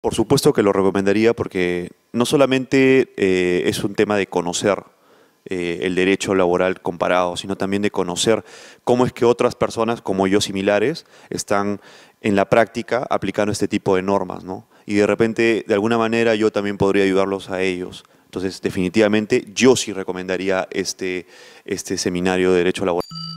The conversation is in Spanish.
Por supuesto que lo recomendaría porque no solamente eh, es un tema de conocer eh, el derecho laboral comparado, sino también de conocer cómo es que otras personas como yo similares están en la práctica aplicando este tipo de normas, ¿no? Y de repente, de alguna manera, yo también podría ayudarlos a ellos. Entonces, definitivamente, yo sí recomendaría este, este seminario de derecho laboral.